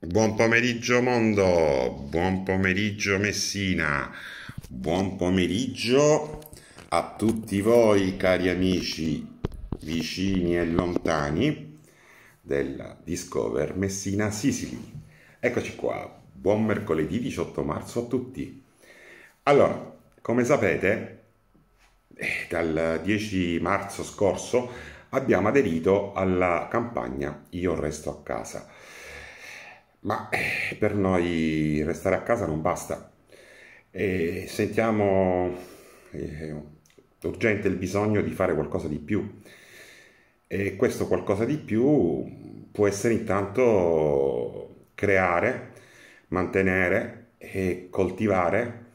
Buon pomeriggio mondo, buon pomeriggio Messina, buon pomeriggio a tutti voi cari amici vicini e lontani della Discover Messina Sicily. Eccoci qua, buon mercoledì 18 marzo a tutti. Allora, come sapete, eh, dal 10 marzo scorso abbiamo aderito alla campagna Io resto a casa ma per noi restare a casa non basta. E sentiamo eh, urgente il bisogno di fare qualcosa di più. E questo qualcosa di più può essere intanto creare, mantenere e coltivare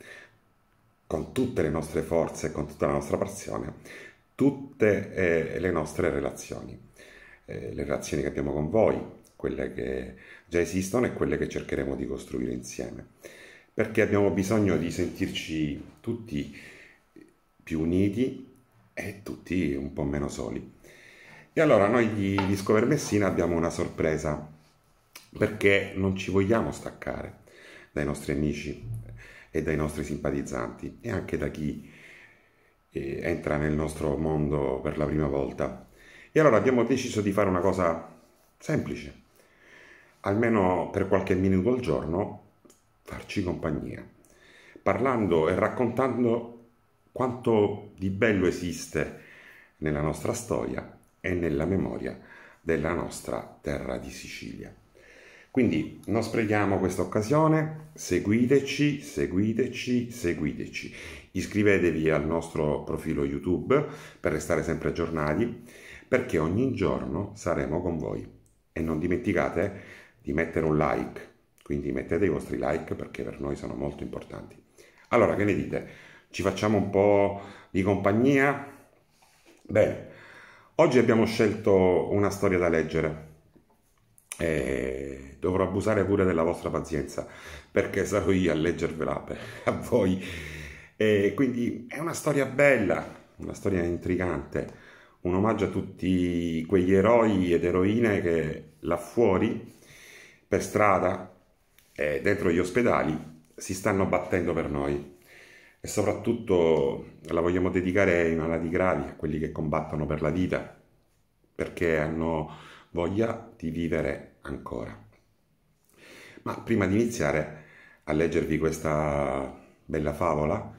con tutte le nostre forze, con tutta la nostra passione, tutte eh, le nostre relazioni, eh, le relazioni che abbiamo con voi, quelle che già esistono e quelle che cercheremo di costruire insieme, perché abbiamo bisogno di sentirci tutti più uniti e tutti un po' meno soli. E allora noi di Discover Messina abbiamo una sorpresa, perché non ci vogliamo staccare dai nostri amici e dai nostri simpatizzanti e anche da chi eh, entra nel nostro mondo per la prima volta. E allora abbiamo deciso di fare una cosa semplice, almeno per qualche minuto al giorno, farci compagnia, parlando e raccontando quanto di bello esiste nella nostra storia e nella memoria della nostra terra di Sicilia. Quindi non sprechiamo questa occasione, seguiteci, seguiteci, seguiteci. Iscrivetevi al nostro profilo YouTube per restare sempre aggiornati, perché ogni giorno saremo con voi. E non dimenticate di mettere un like. Quindi mettete i vostri like perché per noi sono molto importanti. Allora, che ne dite? Ci facciamo un po' di compagnia? Bene, oggi abbiamo scelto una storia da leggere. E dovrò abusare pure della vostra pazienza perché sarò io a leggervela per, a voi. E quindi è una storia bella, una storia intrigante, un omaggio a tutti quegli eroi ed eroine che là fuori per strada e dentro gli ospedali si stanno battendo per noi e soprattutto la vogliamo dedicare ai malati gravi, a quelli che combattono per la vita, perché hanno voglia di vivere ancora. Ma prima di iniziare a leggervi questa bella favola,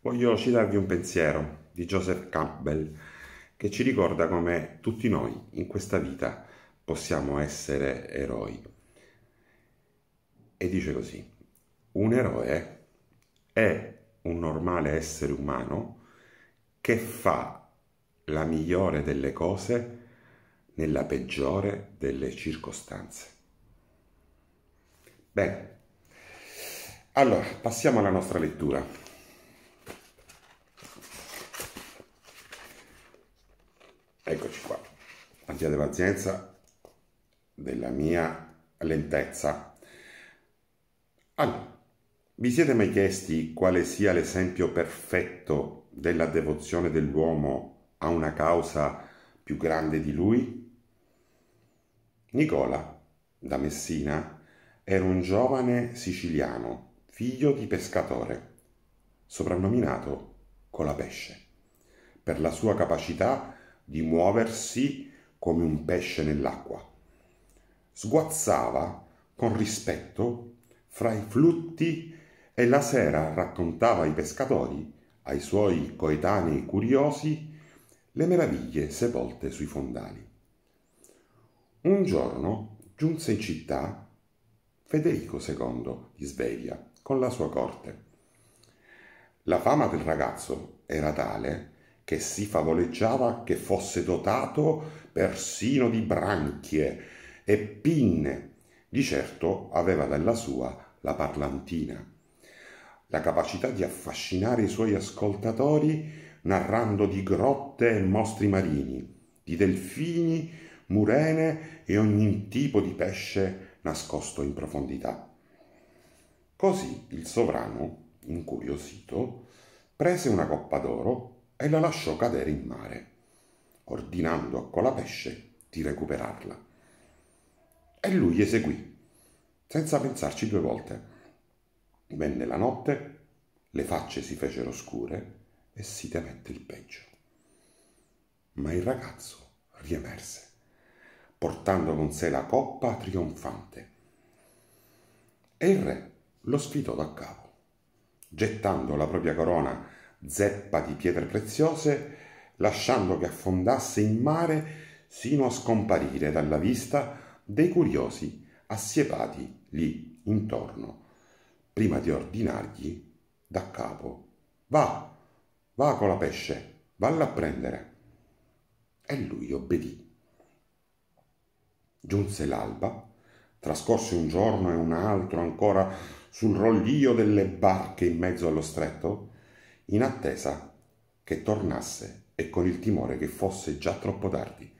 voglio citarvi un pensiero di Joseph Campbell che ci ricorda come tutti noi in questa vita possiamo essere eroi e dice così, un eroe è un normale essere umano che fa la migliore delle cose nella peggiore delle circostanze. Bene, allora passiamo alla nostra lettura. Eccoci qua, abbiate pazienza della mia lentezza allora, vi siete mai chiesti quale sia l'esempio perfetto della devozione dell'uomo a una causa più grande di lui? Nicola, da Messina, era un giovane siciliano, figlio di pescatore, soprannominato Colapesce, per la sua capacità di muoversi come un pesce nell'acqua. Sguazzava con rispetto fra i flutti e la sera raccontava ai pescatori, ai suoi coetanei curiosi, le meraviglie sepolte sui fondali. Un giorno giunse in città Federico II di Sveglia con la sua corte. La fama del ragazzo era tale che si favoleggiava che fosse dotato persino di branchie e pinne di certo aveva nella sua la parlantina, la capacità di affascinare i suoi ascoltatori narrando di grotte e mostri marini, di delfini, murene e ogni tipo di pesce nascosto in profondità. Così il sovrano, incuriosito, prese una coppa d'oro e la lasciò cadere in mare, ordinando a Colapesce di recuperarla. E lui eseguì, senza pensarci due volte. Venne la notte, le facce si fecero scure e si temette il peggio. Ma il ragazzo riemerse, portando con sé la coppa trionfante. E il re lo sfidò da capo, gettando la propria corona zeppa di pietre preziose, lasciando che affondasse in mare sino a scomparire dalla vista dei curiosi assiepati lì intorno, prima di ordinargli da capo. Va, va con la pesce, valla a prendere. E lui obbedì. Giunse l'alba, trascorse un giorno e un altro ancora sul rollio delle barche in mezzo allo stretto, in attesa che tornasse e con il timore che fosse già troppo tardi.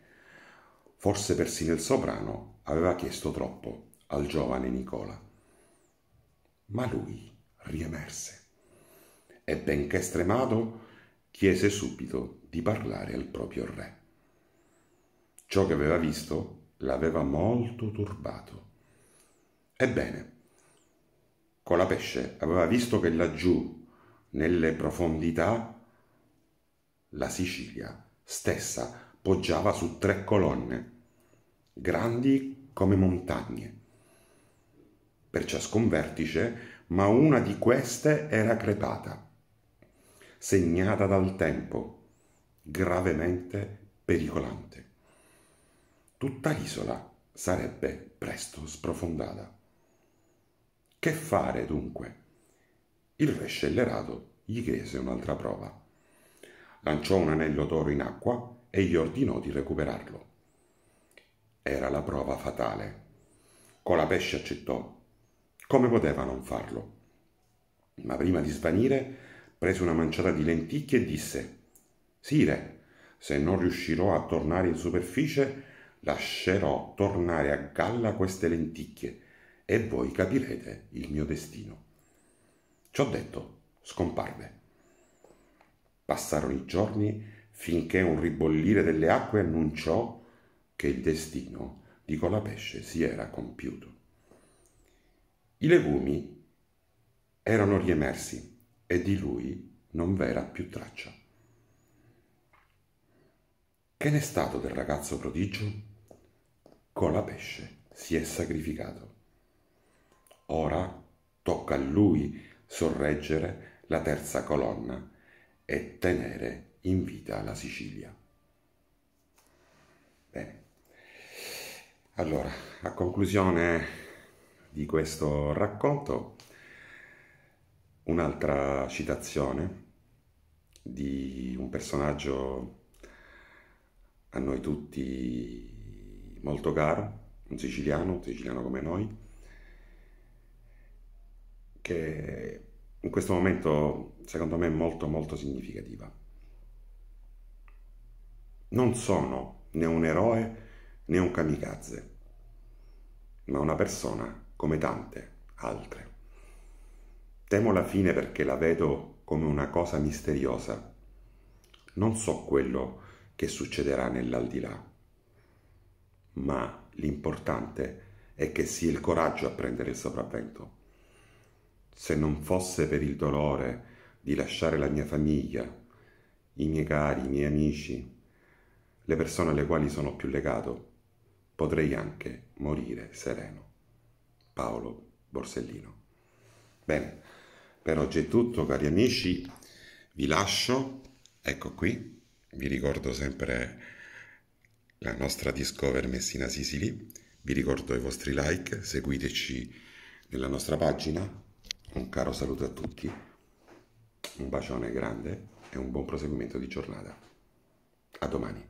Forse persino il soprano aveva chiesto troppo al giovane Nicola. Ma lui riemerse e, benché stremato, chiese subito di parlare al proprio re. Ciò che aveva visto l'aveva molto turbato. Ebbene, Colapesce aveva visto che laggiù, nelle profondità, la Sicilia stessa poggiava su tre colonne, grandi come montagne. Per ciascun vertice, ma una di queste era crepata, segnata dal tempo, gravemente pericolante. Tutta l'isola sarebbe presto sprofondata. Che fare dunque? Il re scellerato gli chiese un'altra prova. Lanciò un anello d'oro in acqua e gli ordinò di recuperarlo. Era la prova fatale. Colapesce accettò. Come poteva non farlo? Ma prima di svanire prese una manciata di lenticchie e disse Sire, se non riuscirò a tornare in superficie, lascerò tornare a galla queste lenticchie e voi capirete il mio destino. Ciò detto, scomparve. Passarono i giorni finché un ribollire delle acque annunciò che il destino di Colapesce si era compiuto. I legumi erano riemersi e di lui non v'era più traccia. Che ne è stato del ragazzo prodigio? Colapesce si è sacrificato. Ora tocca a lui sorreggere la terza colonna e tenere il in vita la Sicilia. Bene, allora, a conclusione di questo racconto, un'altra citazione di un personaggio a noi tutti molto caro, un siciliano, un siciliano come noi, che in questo momento secondo me è molto molto significativa non sono né un eroe né un kamikaze, ma una persona come tante altre. Temo la fine perché la vedo come una cosa misteriosa. Non so quello che succederà nell'aldilà, ma l'importante è che sia il coraggio a prendere il sopravvento. Se non fosse per il dolore di lasciare la mia famiglia, i miei cari, i miei amici, le persone alle quali sono più legato, potrei anche morire sereno. Paolo Borsellino. Bene, per oggi è tutto cari amici, vi lascio, ecco qui, vi ricordo sempre la nostra Discover Messina Sicily, vi ricordo i vostri like, seguiteci nella nostra pagina, un caro saluto a tutti, un bacione grande e un buon proseguimento di giornata. A domani.